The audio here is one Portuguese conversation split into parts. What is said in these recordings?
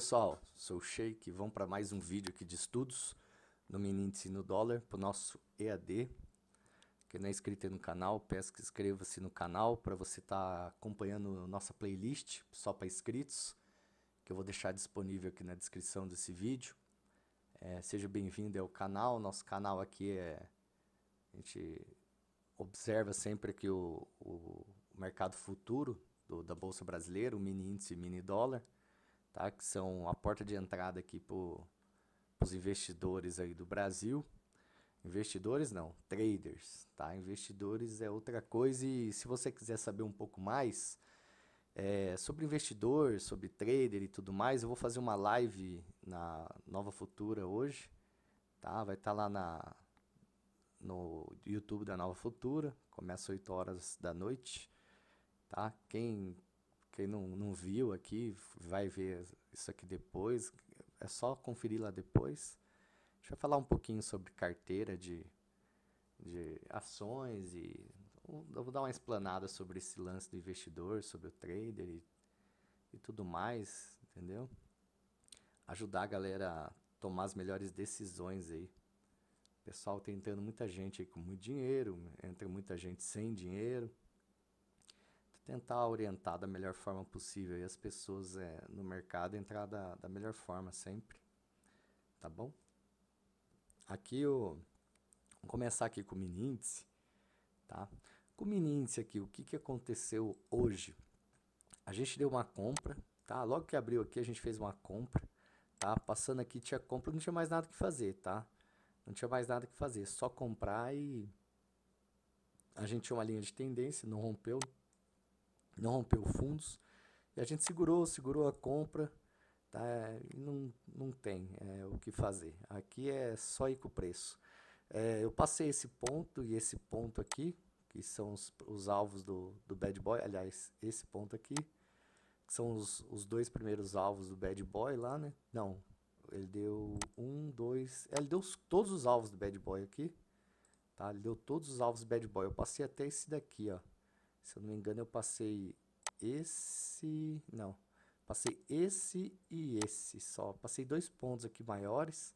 pessoal, sou o Sheik, vamos para mais um vídeo aqui de estudos no mini índice no dólar para o nosso EAD. Quem não é inscrito no canal, peço que inscreva-se no canal para você estar tá acompanhando nossa playlist só para inscritos, que eu vou deixar disponível aqui na descrição desse vídeo. É, seja bem-vindo ao canal, nosso canal aqui é... A gente observa sempre que o, o mercado futuro do, da Bolsa Brasileira, o mini índice mini dólar, tá? que são a porta de entrada aqui para os investidores aí do Brasil. Investidores não, traders, tá? Investidores é outra coisa e se você quiser saber um pouco mais é, sobre investidor, sobre trader e tudo mais, eu vou fazer uma live na Nova Futura hoje, tá? Vai estar tá lá na no YouTube da Nova Futura, começa às 8 horas da noite, tá? Quem quem não, não viu aqui, vai ver isso aqui depois. É só conferir lá depois. A gente vai falar um pouquinho sobre carteira de, de ações e eu vou dar uma explanada sobre esse lance do investidor, sobre o trader e, e tudo mais, entendeu? Ajudar a galera a tomar as melhores decisões aí. O pessoal tem entrando muita gente aí com muito dinheiro, entra muita gente sem dinheiro tentar orientar da melhor forma possível e as pessoas é, no mercado entrar da, da melhor forma sempre. Tá bom? Aqui eu vou começar aqui com o mini índice, tá? Com o mini índice aqui, o que, que aconteceu hoje? A gente deu uma compra, tá? Logo que abriu aqui a gente fez uma compra, tá? Passando aqui tinha compra, não tinha mais nada que fazer, tá? Não tinha mais nada que fazer, só comprar e a gente tinha uma linha de tendência, não rompeu, não rompeu fundos. E a gente segurou, segurou a compra, tá? E não, não tem é, o que fazer. Aqui é só ir com o preço. É, eu passei esse ponto e esse ponto aqui, que são os, os alvos do, do bad boy. Aliás, esse ponto aqui, que são os, os dois primeiros alvos do bad boy lá, né? Não, ele deu um, dois. É, ele deu todos os alvos do bad boy aqui. Tá? Ele deu todos os alvos do bad boy. Eu passei até esse daqui, ó. Se eu não me engano, eu passei esse... Não. Passei esse e esse só. Passei dois pontos aqui maiores,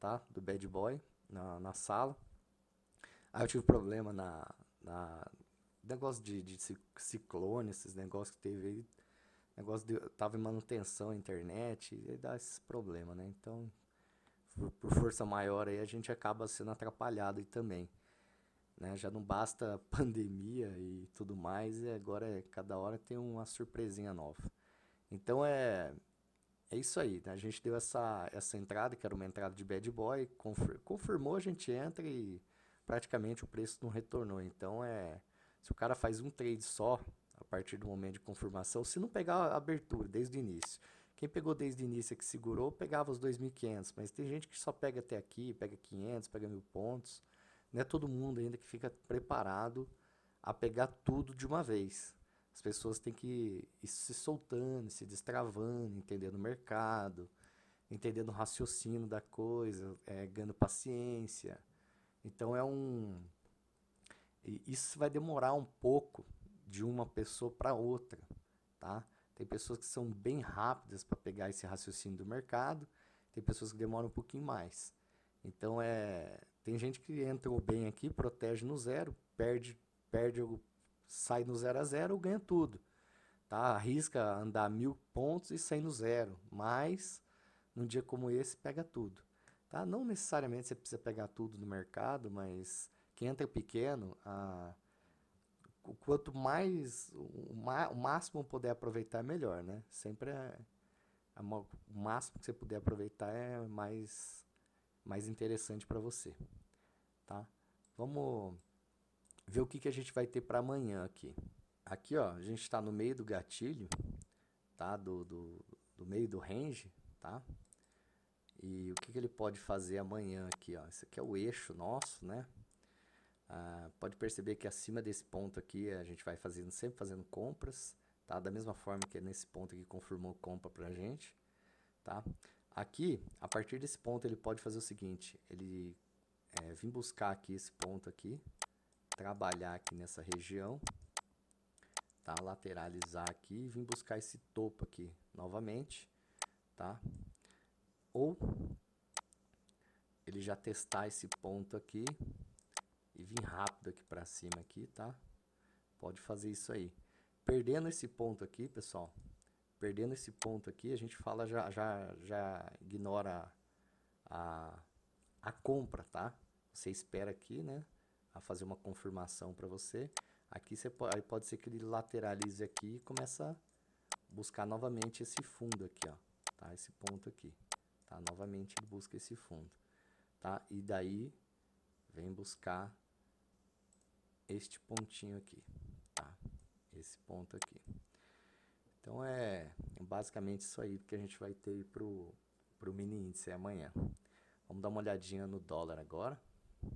tá? Do bad boy na, na sala. Aí eu tive problema na... na negócio de, de ciclone, esses negócios que teve aí. Negócio de, tava em manutenção na internet, e dá esses problemas, né? Então, por, por força maior aí, a gente acaba sendo atrapalhado aí também. Né? Já não basta pandemia e tudo mais, e agora é, cada hora tem uma surpresinha nova. Então é, é isso aí. Né? A gente deu essa, essa entrada, que era uma entrada de bad boy, confir confirmou, a gente entra e praticamente o preço não retornou. Então é. Se o cara faz um trade só, a partir do momento de confirmação, se não pegar a abertura desde o início. Quem pegou desde o início é que segurou, pegava os 2.500, mas tem gente que só pega até aqui, pega 500, pega mil pontos não é todo mundo ainda que fica preparado a pegar tudo de uma vez. As pessoas têm que ir se soltando, se destravando, entendendo o mercado, entendendo o raciocínio da coisa, é, ganhando paciência. Então é um. Isso vai demorar um pouco de uma pessoa para outra, tá? Tem pessoas que são bem rápidas para pegar esse raciocínio do mercado, tem pessoas que demoram um pouquinho mais. Então é tem gente que entrou bem aqui, protege no zero, perde, perde sai no zero a zero ou ganha tudo. Tá? Arrisca andar mil pontos e sai no zero. Mas, num dia como esse, pega tudo. Tá? Não necessariamente você precisa pegar tudo no mercado, mas quem entra pequeno, a, o quanto mais, o, o máximo puder aproveitar, é melhor, né? Sempre é, é, o máximo que você puder aproveitar é mais mais interessante para você, tá? Vamos ver o que, que a gente vai ter para amanhã aqui. Aqui, ó, a gente está no meio do gatilho, tá? Do, do, do meio do range, tá? E o que, que ele pode fazer amanhã aqui, ó? Esse aqui é o eixo nosso, né? Ah, pode perceber que acima desse ponto aqui a gente vai fazendo sempre fazendo compras, tá? Da mesma forma que é nesse ponto aqui confirmou compra a gente, tá? Aqui, a partir desse ponto, ele pode fazer o seguinte, ele é, vem buscar aqui esse ponto aqui, trabalhar aqui nessa região, tá? lateralizar aqui e vir buscar esse topo aqui novamente, tá? Ou ele já testar esse ponto aqui e vir rápido aqui para cima aqui, tá? Pode fazer isso aí. Perdendo esse ponto aqui, pessoal, perdendo esse ponto aqui, a gente fala já, já, já ignora a, a compra, tá? Você espera aqui, né? A fazer uma confirmação para você. Aqui você pode, pode ser que ele lateralize aqui e começa a buscar novamente esse fundo aqui, ó. Tá? Esse ponto aqui. Tá? Novamente ele busca esse fundo. Tá? E daí vem buscar este pontinho aqui, tá? Esse ponto aqui. Então é basicamente isso aí que a gente vai ter para o mini índice amanhã. Vamos dar uma olhadinha no dólar agora.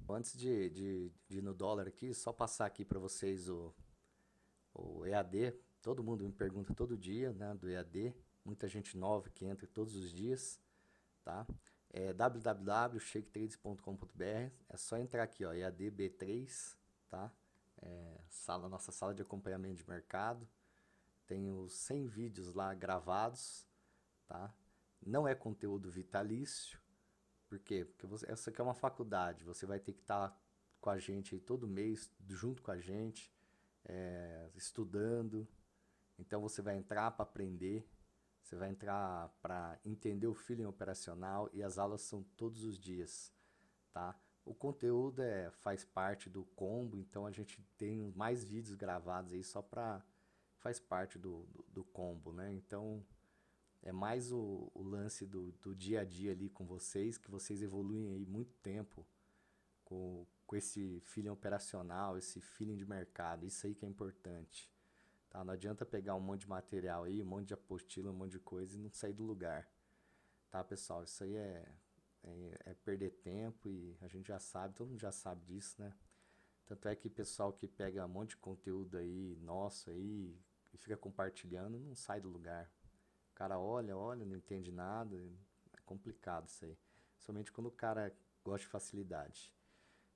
Antes de, de, de ir no dólar aqui, só passar aqui para vocês o, o EAD. Todo mundo me pergunta todo dia né, do EAD. Muita gente nova que entra todos os dias. Tá? É www.shaketrades.com.br. É só entrar aqui, ó, EAD B3. Tá? É, sala, nossa sala de acompanhamento de mercado tenho 100 vídeos lá gravados, tá? Não é conteúdo vitalício. Por quê? Porque você, essa aqui é uma faculdade, você vai ter que estar tá com a gente aí todo mês, junto com a gente, é, estudando. Então você vai entrar para aprender, você vai entrar para entender o feeling operacional e as aulas são todos os dias, tá? O conteúdo é, faz parte do combo, então a gente tem mais vídeos gravados aí só para faz parte do, do, do combo, né? Então é mais o, o lance do, do, dia a dia ali com vocês, que vocês evoluem aí muito tempo com, com esse feeling operacional, esse feeling de mercado, isso aí que é importante. Tá? Não adianta pegar um monte de material aí, um monte de apostila, um monte de coisa e não sair do lugar. Tá, pessoal? Isso aí é, é, é perder tempo e a gente já sabe, todo mundo já sabe disso, né? Tanto é que pessoal que pega um monte de conteúdo aí, nosso aí, e fica compartilhando, não sai do lugar. O cara olha, olha, não entende nada. É complicado isso aí. Somente quando o cara gosta de facilidade.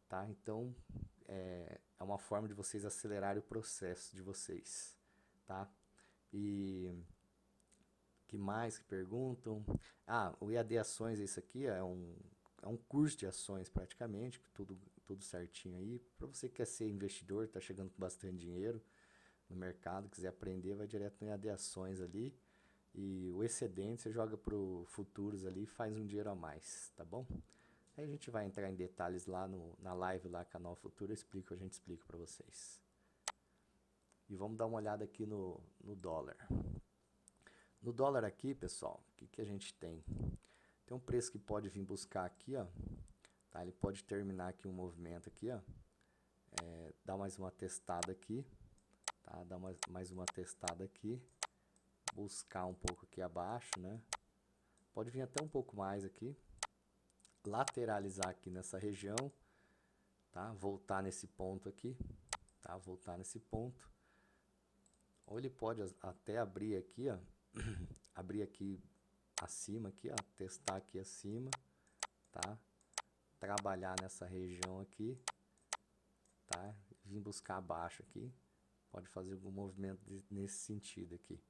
Tá? Então, é, é uma forma de vocês acelerar o processo de vocês. Tá? E que mais que perguntam? Ah, o IAD Ações, é isso aqui é um, é um curso de ações praticamente, tudo, tudo certinho aí. Para você que quer ser investidor, está chegando com bastante dinheiro, no mercado, quiser aprender, vai direto em AD Ações ali. E o excedente você joga para o futuros ali e faz um dinheiro a mais, tá bom? Aí a gente vai entrar em detalhes lá no, na live, lá canal Futuro, eu explico, a gente explica para vocês. E vamos dar uma olhada aqui no, no dólar. No dólar aqui, pessoal, o que, que a gente tem? Tem um preço que pode vir buscar aqui, ó. Tá? Ele pode terminar aqui um movimento aqui, ó. É, dá mais uma testada aqui tá? Dar mais, mais uma testada aqui. Buscar um pouco aqui abaixo, né? Pode vir até um pouco mais aqui. Lateralizar aqui nessa região, tá? Voltar nesse ponto aqui, tá? Voltar nesse ponto. Ou ele pode até abrir aqui, ó. abrir aqui acima aqui, ó. Testar aqui acima, tá? Trabalhar nessa região aqui, tá? Vim buscar abaixo aqui, pode fazer algum movimento de, nesse sentido aqui,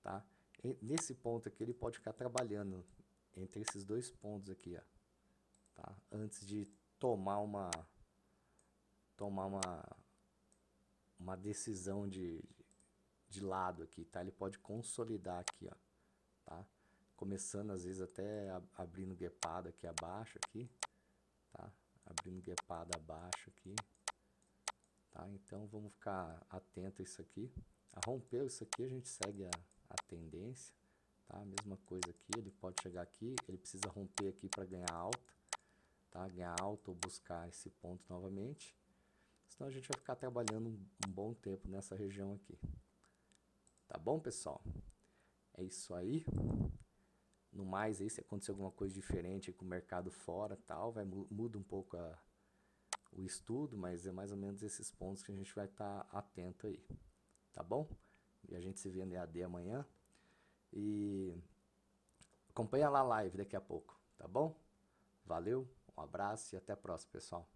tá? E nesse ponto aqui ele pode ficar trabalhando entre esses dois pontos aqui, ó, tá? Antes de tomar uma tomar uma uma decisão de, de lado aqui, tá? Ele pode consolidar aqui, ó, tá? Começando às vezes até abrindo guepada aqui abaixo aqui, tá? Abrindo guepada abaixo aqui, Tá? Então vamos ficar atento a isso aqui. A romper isso aqui, a gente segue a, a tendência. Tá? Mesma coisa aqui, ele pode chegar aqui, ele precisa romper aqui para ganhar alta. Tá? Ganhar alta ou buscar esse ponto novamente. Senão a gente vai ficar trabalhando um, um bom tempo nessa região aqui. Tá bom, pessoal? É isso aí. No mais, aí, se acontecer alguma coisa diferente com o mercado fora tal, vai, muda um pouco a, o estudo, mas é mais ou menos esses pontos que a gente vai estar tá atento aí, tá bom? E a gente se vê no EAD amanhã. E acompanha lá a live daqui a pouco, tá bom? Valeu, um abraço e até a próxima, pessoal.